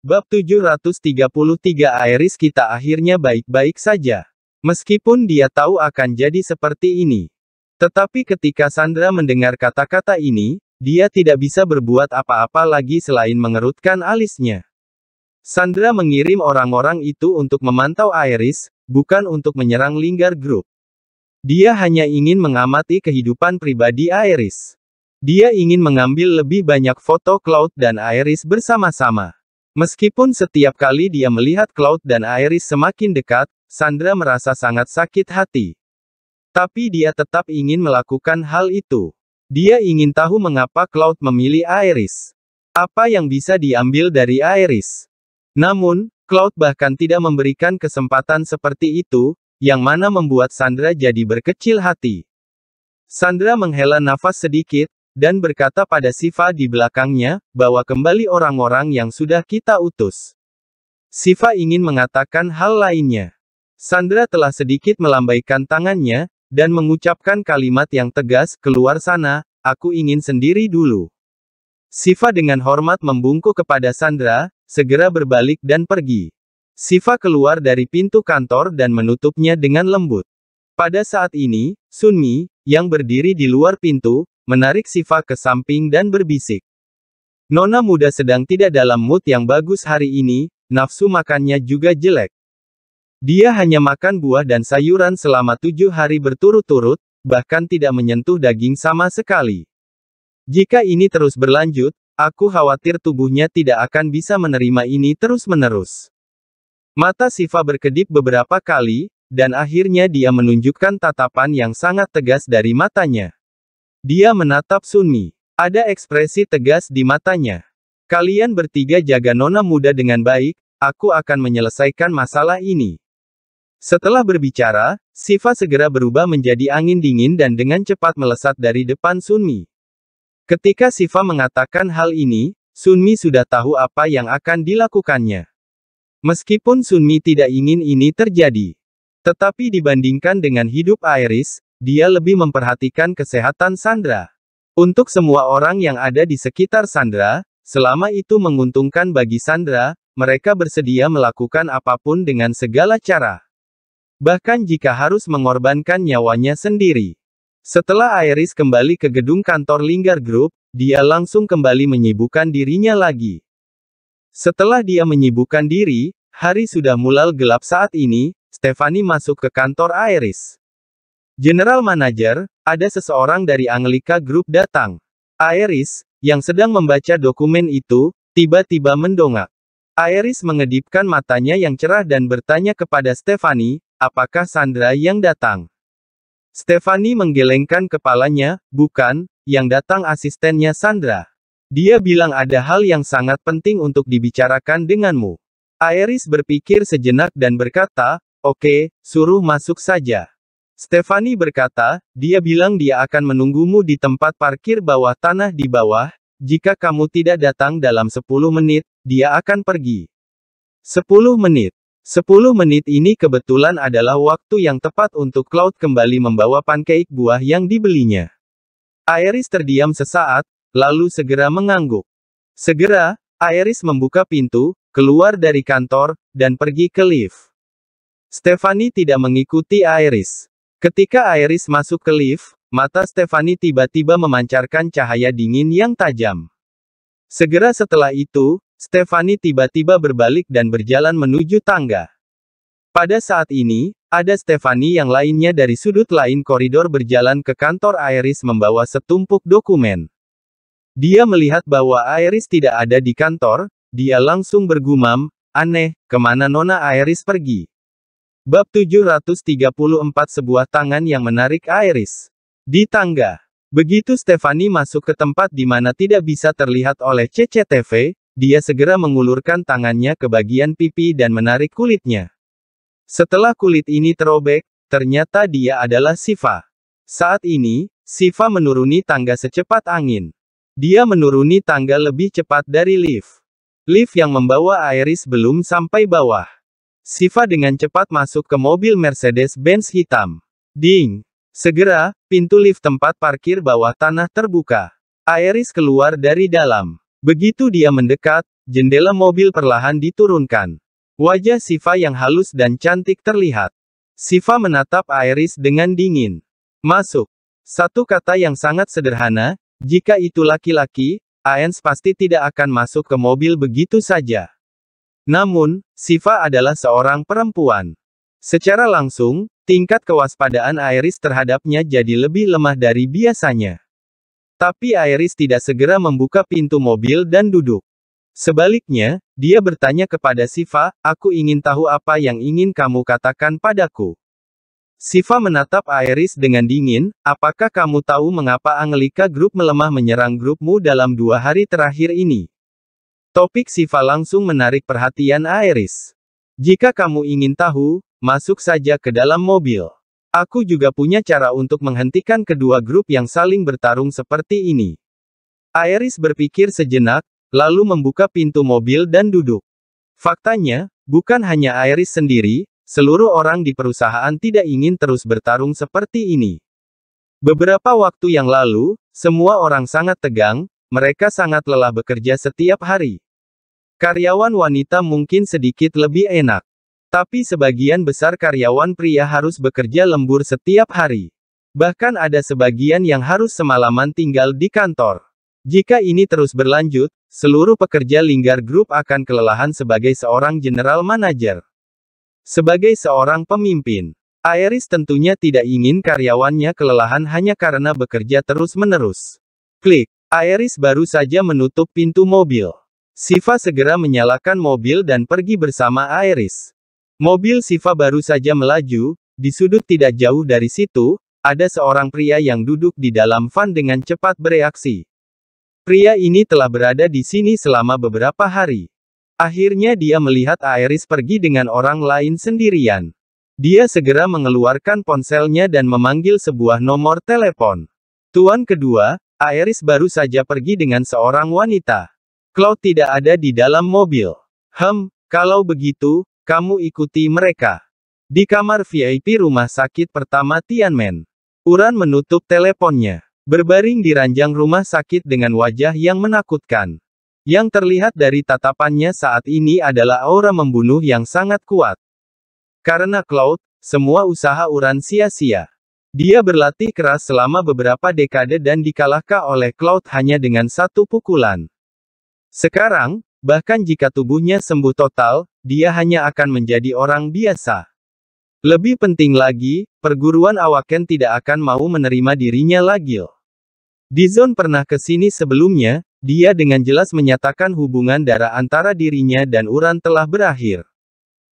Bab 733 Iris kita akhirnya baik-baik saja. Meskipun dia tahu akan jadi seperti ini. Tetapi ketika Sandra mendengar kata-kata ini, dia tidak bisa berbuat apa-apa lagi selain mengerutkan alisnya. Sandra mengirim orang-orang itu untuk memantau Iris, bukan untuk menyerang Linggar Group. Dia hanya ingin mengamati kehidupan pribadi Iris. Dia ingin mengambil lebih banyak foto Cloud dan Iris bersama-sama. Meskipun setiap kali dia melihat Cloud dan Iris semakin dekat, Sandra merasa sangat sakit hati. Tapi dia tetap ingin melakukan hal itu. Dia ingin tahu mengapa Cloud memilih Iris. Apa yang bisa diambil dari Iris? Namun, Cloud bahkan tidak memberikan kesempatan seperti itu, yang mana membuat Sandra jadi berkecil hati. Sandra menghela nafas sedikit, dan berkata pada Siva di belakangnya, bahwa kembali orang-orang yang sudah kita utus. Siva ingin mengatakan hal lainnya. Sandra telah sedikit melambaikan tangannya, dan mengucapkan kalimat yang tegas, keluar sana, aku ingin sendiri dulu. Siva dengan hormat membungkuk kepada Sandra, segera berbalik dan pergi. Siva keluar dari pintu kantor dan menutupnya dengan lembut. Pada saat ini, Sunmi, yang berdiri di luar pintu, menarik Siva ke samping dan berbisik. Nona muda sedang tidak dalam mood yang bagus hari ini, nafsu makannya juga jelek. Dia hanya makan buah dan sayuran selama tujuh hari berturut-turut, bahkan tidak menyentuh daging sama sekali. Jika ini terus berlanjut, aku khawatir tubuhnya tidak akan bisa menerima ini terus-menerus. Mata Siva berkedip beberapa kali, dan akhirnya dia menunjukkan tatapan yang sangat tegas dari matanya. Dia menatap Sunmi. Ada ekspresi tegas di matanya. Kalian bertiga jaga nona muda dengan baik, aku akan menyelesaikan masalah ini. Setelah berbicara, Siva segera berubah menjadi angin dingin dan dengan cepat melesat dari depan Sunmi. Ketika Siva mengatakan hal ini, Sunmi sudah tahu apa yang akan dilakukannya. Meskipun Sunmi tidak ingin ini terjadi, tetapi dibandingkan dengan hidup Iris, dia lebih memperhatikan kesehatan Sandra. Untuk semua orang yang ada di sekitar Sandra, selama itu menguntungkan bagi Sandra, mereka bersedia melakukan apapun dengan segala cara. Bahkan jika harus mengorbankan nyawanya sendiri. Setelah Iris kembali ke gedung kantor Linggar Group, dia langsung kembali menyibukkan dirinya lagi. Setelah dia menyibukkan diri, hari sudah mulai gelap saat ini, Stefani masuk ke kantor Iris. General Manager, ada seseorang dari Anglika Group datang. Aeris, yang sedang membaca dokumen itu, tiba-tiba mendongak. Aeris mengedipkan matanya yang cerah dan bertanya kepada Stefani, apakah Sandra yang datang? Stefani menggelengkan kepalanya, bukan, yang datang asistennya Sandra. Dia bilang ada hal yang sangat penting untuk dibicarakan denganmu. Aeris berpikir sejenak dan berkata, oke, okay, suruh masuk saja. Stefani berkata, dia bilang dia akan menunggumu di tempat parkir bawah tanah di bawah, jika kamu tidak datang dalam 10 menit, dia akan pergi. 10 menit. 10 menit ini kebetulan adalah waktu yang tepat untuk Cloud kembali membawa pancake buah yang dibelinya. Iris terdiam sesaat, lalu segera mengangguk. Segera, Iris membuka pintu, keluar dari kantor, dan pergi ke lift. Stefani tidak mengikuti Iris. Ketika Iris masuk ke lift, mata Stefani tiba-tiba memancarkan cahaya dingin yang tajam. Segera setelah itu, Stefani tiba-tiba berbalik dan berjalan menuju tangga. Pada saat ini, ada Stefani yang lainnya dari sudut lain koridor berjalan ke kantor Iris membawa setumpuk dokumen. Dia melihat bahwa Iris tidak ada di kantor, dia langsung bergumam, aneh, kemana Nona Iris pergi? Bab 734 Sebuah tangan yang menarik Iris. Di tangga. Begitu Stefani masuk ke tempat di mana tidak bisa terlihat oleh CCTV, dia segera mengulurkan tangannya ke bagian pipi dan menarik kulitnya. Setelah kulit ini terobek, ternyata dia adalah Siva. Saat ini, Siva menuruni tangga secepat angin. Dia menuruni tangga lebih cepat dari lift. Lift yang membawa Iris belum sampai bawah. Siva dengan cepat masuk ke mobil Mercedes-Benz hitam. Ding! Segera, pintu lift tempat parkir bawah tanah terbuka. Aeris keluar dari dalam. Begitu dia mendekat, jendela mobil perlahan diturunkan. Wajah Siva yang halus dan cantik terlihat. Siva menatap Iris dengan dingin. Masuk. Satu kata yang sangat sederhana, jika itu laki-laki, Aens pasti tidak akan masuk ke mobil begitu saja. Namun, Siva adalah seorang perempuan. Secara langsung, tingkat kewaspadaan Iris terhadapnya jadi lebih lemah dari biasanya. Tapi Iris tidak segera membuka pintu mobil dan duduk. Sebaliknya, dia bertanya kepada Siva, aku ingin tahu apa yang ingin kamu katakan padaku. Siva menatap Iris dengan dingin, apakah kamu tahu mengapa Anglika Group melemah menyerang grupmu dalam dua hari terakhir ini? Topik Siva langsung menarik perhatian Aeris. Jika kamu ingin tahu, masuk saja ke dalam mobil. Aku juga punya cara untuk menghentikan kedua grup yang saling bertarung seperti ini. Aeris berpikir sejenak, lalu membuka pintu mobil dan duduk. Faktanya, bukan hanya Aeris sendiri, seluruh orang di perusahaan tidak ingin terus bertarung seperti ini. Beberapa waktu yang lalu, semua orang sangat tegang, mereka sangat lelah bekerja setiap hari. Karyawan wanita mungkin sedikit lebih enak. Tapi sebagian besar karyawan pria harus bekerja lembur setiap hari. Bahkan ada sebagian yang harus semalaman tinggal di kantor. Jika ini terus berlanjut, seluruh pekerja Linggar Group akan kelelahan sebagai seorang general manager. Sebagai seorang pemimpin, Aeris tentunya tidak ingin karyawannya kelelahan hanya karena bekerja terus-menerus. Klik Aeris baru saja menutup pintu mobil. Siva segera menyalakan mobil dan pergi bersama Aeris. Mobil Siva baru saja melaju, di sudut tidak jauh dari situ, ada seorang pria yang duduk di dalam van dengan cepat bereaksi. Pria ini telah berada di sini selama beberapa hari. Akhirnya dia melihat Aeris pergi dengan orang lain sendirian. Dia segera mengeluarkan ponselnya dan memanggil sebuah nomor telepon. Tuan kedua, Aeris baru saja pergi dengan seorang wanita. Cloud tidak ada di dalam mobil. Hem, kalau begitu, kamu ikuti mereka. Di kamar VIP rumah sakit pertama Tianmen. Uran menutup teleponnya. Berbaring di ranjang rumah sakit dengan wajah yang menakutkan. Yang terlihat dari tatapannya saat ini adalah aura membunuh yang sangat kuat. Karena Cloud, semua usaha Uran sia-sia. Dia berlatih keras selama beberapa dekade dan dikalahkan oleh Cloud hanya dengan satu pukulan. Sekarang, bahkan jika tubuhnya sembuh total, dia hanya akan menjadi orang biasa. Lebih penting lagi, perguruan Awaken tidak akan mau menerima dirinya lagi. Dizon pernah ke sini sebelumnya, dia dengan jelas menyatakan hubungan darah antara dirinya dan Uran telah berakhir.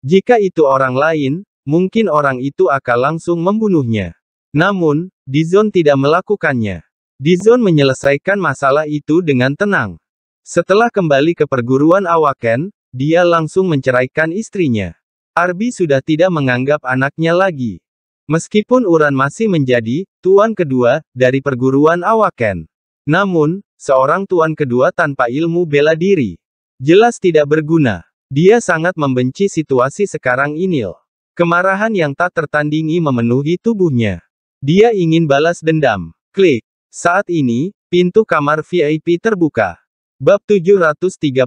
Jika itu orang lain, mungkin orang itu akan langsung membunuhnya. Namun, Dizon tidak melakukannya. Dizon menyelesaikan masalah itu dengan tenang. Setelah kembali ke perguruan Awaken, dia langsung menceraikan istrinya. Arbi sudah tidak menganggap anaknya lagi. Meskipun Uran masih menjadi tuan kedua dari perguruan Awaken. Namun, seorang tuan kedua tanpa ilmu bela diri. Jelas tidak berguna. Dia sangat membenci situasi sekarang ini. Kemarahan yang tak tertandingi memenuhi tubuhnya. Dia ingin balas dendam. Klik. Saat ini, pintu kamar VIP terbuka. Bab 735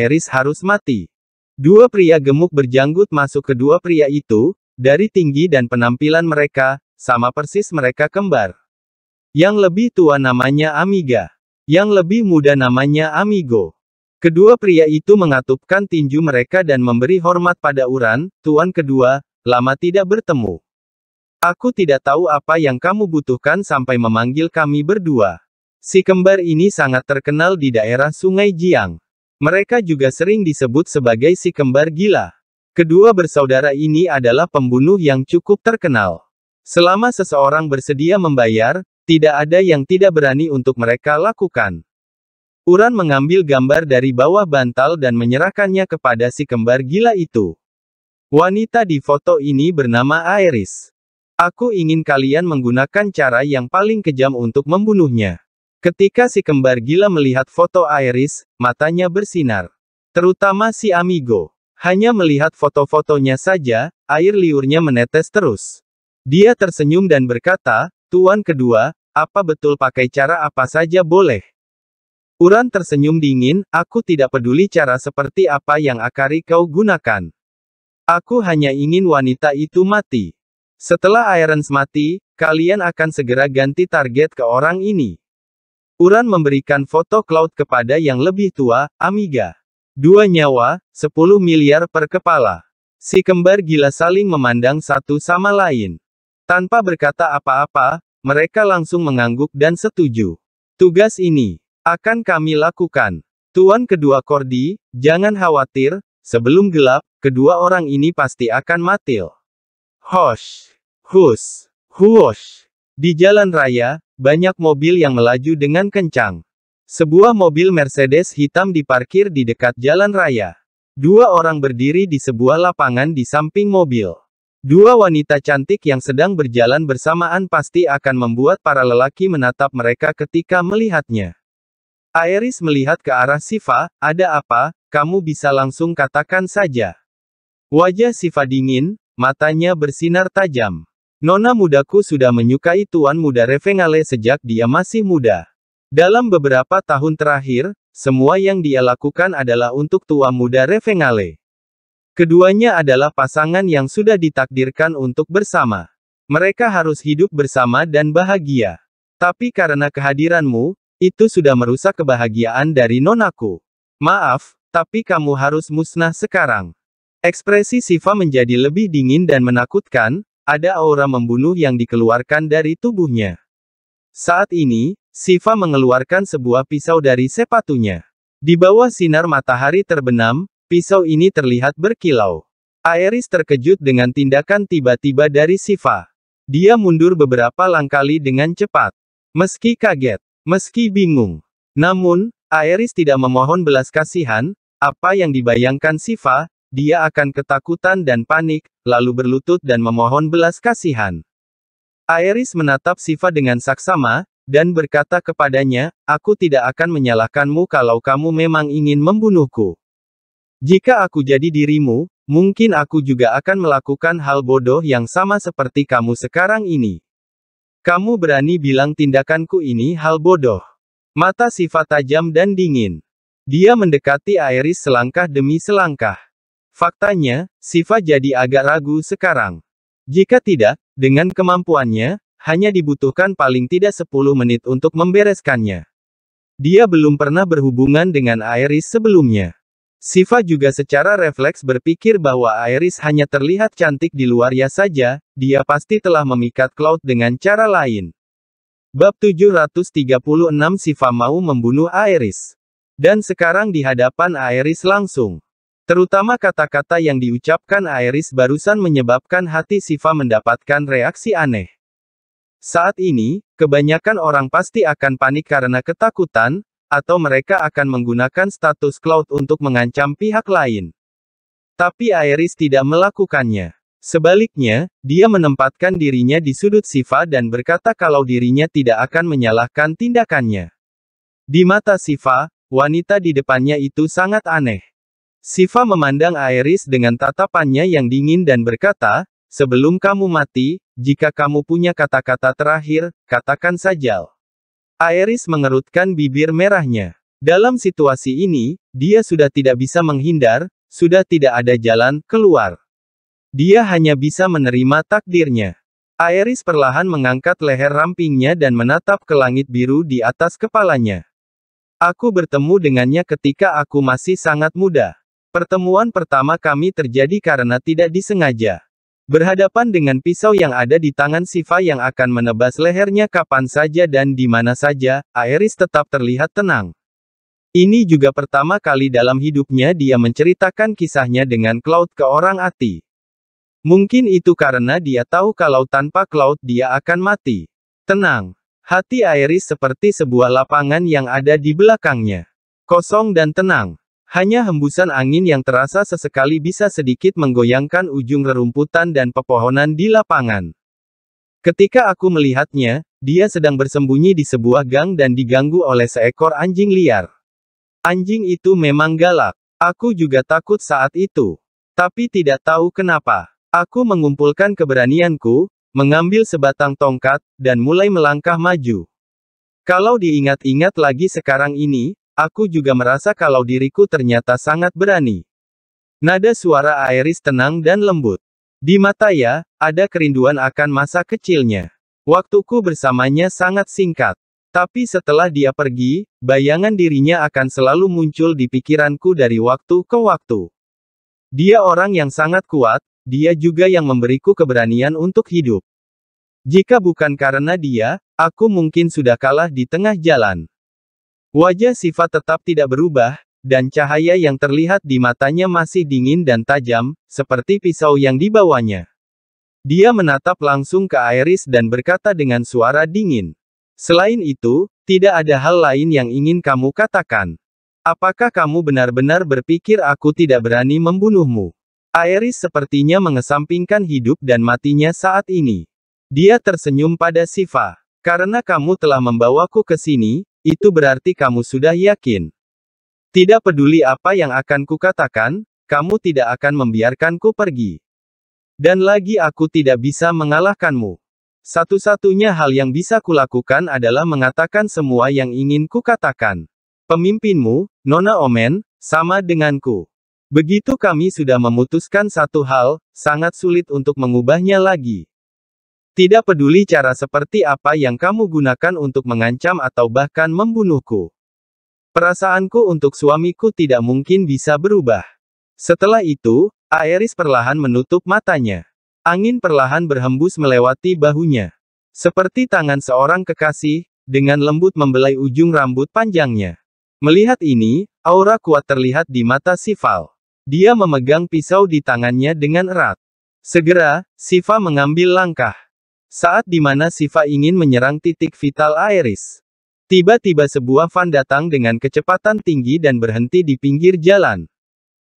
Iris harus mati. Dua pria gemuk berjanggut masuk kedua pria itu, dari tinggi dan penampilan mereka, sama persis mereka kembar. Yang lebih tua namanya Amiga. Yang lebih muda namanya Amigo. Kedua pria itu mengatupkan tinju mereka dan memberi hormat pada Uran, tuan kedua, lama tidak bertemu. Aku tidak tahu apa yang kamu butuhkan sampai memanggil kami berdua. Si kembar ini sangat terkenal di daerah Sungai Jiang. Mereka juga sering disebut sebagai si kembar gila. Kedua bersaudara ini adalah pembunuh yang cukup terkenal. Selama seseorang bersedia membayar, tidak ada yang tidak berani untuk mereka lakukan. Uran mengambil gambar dari bawah bantal dan menyerahkannya kepada si kembar gila itu. Wanita di foto ini bernama Iris. Aku ingin kalian menggunakan cara yang paling kejam untuk membunuhnya. Ketika si kembar gila melihat foto Iris, matanya bersinar. Terutama si Amigo. Hanya melihat foto-fotonya saja, air liurnya menetes terus. Dia tersenyum dan berkata, Tuan kedua, apa betul pakai cara apa saja boleh? Uran tersenyum dingin, aku tidak peduli cara seperti apa yang akari kau gunakan. Aku hanya ingin wanita itu mati. Setelah Irons mati, kalian akan segera ganti target ke orang ini. Uran memberikan foto cloud kepada yang lebih tua, Amiga. Dua nyawa, 10 miliar per kepala. Si kembar gila saling memandang satu sama lain. Tanpa berkata apa-apa, mereka langsung mengangguk dan setuju. Tugas ini, akan kami lakukan. Tuan kedua Kordi, jangan khawatir, sebelum gelap, kedua orang ini pasti akan matil. Hosh! Hus, huosh. Di jalan raya, banyak mobil yang melaju dengan kencang. Sebuah mobil Mercedes hitam diparkir di dekat jalan raya. Dua orang berdiri di sebuah lapangan di samping mobil. Dua wanita cantik yang sedang berjalan bersamaan pasti akan membuat para lelaki menatap mereka ketika melihatnya. Iris melihat ke arah Siva, ada apa, kamu bisa langsung katakan saja. Wajah Siva dingin, matanya bersinar tajam. Nona mudaku sudah menyukai tuan muda Revengale sejak dia masih muda. Dalam beberapa tahun terakhir, semua yang dia lakukan adalah untuk Tuan muda Revengale. Keduanya adalah pasangan yang sudah ditakdirkan untuk bersama. Mereka harus hidup bersama dan bahagia. Tapi karena kehadiranmu, itu sudah merusak kebahagiaan dari nonaku. Maaf, tapi kamu harus musnah sekarang. Ekspresi Siva menjadi lebih dingin dan menakutkan, ada aura membunuh yang dikeluarkan dari tubuhnya. Saat ini, Siva mengeluarkan sebuah pisau dari sepatunya. Di bawah sinar matahari terbenam, pisau ini terlihat berkilau. Aeris terkejut dengan tindakan tiba-tiba dari Siva. Dia mundur beberapa langkali dengan cepat. Meski kaget, meski bingung. Namun, Aeris tidak memohon belas kasihan, apa yang dibayangkan Siva, dia akan ketakutan dan panik, lalu berlutut dan memohon belas kasihan. Aeris menatap Siva dengan saksama, dan berkata kepadanya, Aku tidak akan menyalahkanmu kalau kamu memang ingin membunuhku. Jika aku jadi dirimu, mungkin aku juga akan melakukan hal bodoh yang sama seperti kamu sekarang ini. Kamu berani bilang tindakanku ini hal bodoh. Mata Siva tajam dan dingin. Dia mendekati Aeris selangkah demi selangkah. Faktanya, Siva jadi agak ragu sekarang. Jika tidak, dengan kemampuannya, hanya dibutuhkan paling tidak 10 menit untuk membereskannya. Dia belum pernah berhubungan dengan Iris sebelumnya. Siva juga secara refleks berpikir bahwa Iris hanya terlihat cantik di luar ya saja, dia pasti telah memikat Cloud dengan cara lain. Bab 736 Siva mau membunuh Iris. Dan sekarang di hadapan Iris langsung. Terutama kata-kata yang diucapkan Iris barusan menyebabkan hati Siva mendapatkan reaksi aneh. Saat ini, kebanyakan orang pasti akan panik karena ketakutan, atau mereka akan menggunakan status cloud untuk mengancam pihak lain. Tapi Iris tidak melakukannya. Sebaliknya, dia menempatkan dirinya di sudut Siva dan berkata kalau dirinya tidak akan menyalahkan tindakannya. Di mata Siva, wanita di depannya itu sangat aneh. Siva memandang Aeris dengan tatapannya yang dingin dan berkata, Sebelum kamu mati, jika kamu punya kata-kata terakhir, katakan saja. Aeris mengerutkan bibir merahnya. Dalam situasi ini, dia sudah tidak bisa menghindar, sudah tidak ada jalan keluar. Dia hanya bisa menerima takdirnya. Aeris perlahan mengangkat leher rampingnya dan menatap ke langit biru di atas kepalanya. Aku bertemu dengannya ketika aku masih sangat muda. Pertemuan pertama kami terjadi karena tidak disengaja. Berhadapan dengan pisau yang ada di tangan Siva yang akan menebas lehernya kapan saja dan di mana saja, Aeris tetap terlihat tenang. Ini juga pertama kali dalam hidupnya dia menceritakan kisahnya dengan Cloud ke orang Ati. Mungkin itu karena dia tahu kalau tanpa Cloud dia akan mati. Tenang. Hati Aeris seperti sebuah lapangan yang ada di belakangnya. Kosong dan tenang. Hanya hembusan angin yang terasa sesekali bisa sedikit menggoyangkan ujung rerumputan dan pepohonan di lapangan. Ketika aku melihatnya, dia sedang bersembunyi di sebuah gang dan diganggu oleh seekor anjing liar. Anjing itu memang galak. Aku juga takut saat itu. Tapi tidak tahu kenapa. Aku mengumpulkan keberanianku, mengambil sebatang tongkat, dan mulai melangkah maju. Kalau diingat-ingat lagi sekarang ini, Aku juga merasa kalau diriku ternyata sangat berani. Nada suara Iris tenang dan lembut. Di mata ya, ada kerinduan akan masa kecilnya. Waktuku bersamanya sangat singkat. Tapi setelah dia pergi, bayangan dirinya akan selalu muncul di pikiranku dari waktu ke waktu. Dia orang yang sangat kuat, dia juga yang memberiku keberanian untuk hidup. Jika bukan karena dia, aku mungkin sudah kalah di tengah jalan. Wajah Siva tetap tidak berubah, dan cahaya yang terlihat di matanya masih dingin dan tajam, seperti pisau yang dibawanya. Dia menatap langsung ke Iris dan berkata dengan suara dingin. Selain itu, tidak ada hal lain yang ingin kamu katakan. Apakah kamu benar-benar berpikir aku tidak berani membunuhmu? Iris sepertinya mengesampingkan hidup dan matinya saat ini. Dia tersenyum pada Siva. Karena kamu telah membawaku ke sini, itu berarti kamu sudah yakin. Tidak peduli apa yang akan kukatakan, kamu tidak akan membiarkanku pergi. Dan lagi aku tidak bisa mengalahkanmu. Satu-satunya hal yang bisa kulakukan adalah mengatakan semua yang ingin kukatakan. Pemimpinmu, Nona Omen, sama denganku. Begitu kami sudah memutuskan satu hal, sangat sulit untuk mengubahnya lagi. Tidak peduli cara seperti apa yang kamu gunakan untuk mengancam atau bahkan membunuhku. Perasaanku untuk suamiku tidak mungkin bisa berubah. Setelah itu, Aeris perlahan menutup matanya. Angin perlahan berhembus melewati bahunya. Seperti tangan seorang kekasih, dengan lembut membelai ujung rambut panjangnya. Melihat ini, aura kuat terlihat di mata Sifal. Dia memegang pisau di tangannya dengan erat. Segera, Siva mengambil langkah. Saat dimana Siva ingin menyerang titik vital Aeris. Tiba-tiba sebuah van datang dengan kecepatan tinggi dan berhenti di pinggir jalan.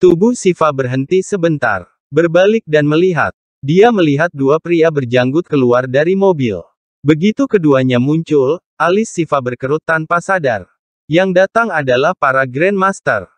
Tubuh Siva berhenti sebentar, berbalik dan melihat. Dia melihat dua pria berjanggut keluar dari mobil. Begitu keduanya muncul, alis Siva berkerut tanpa sadar. Yang datang adalah para Grandmaster.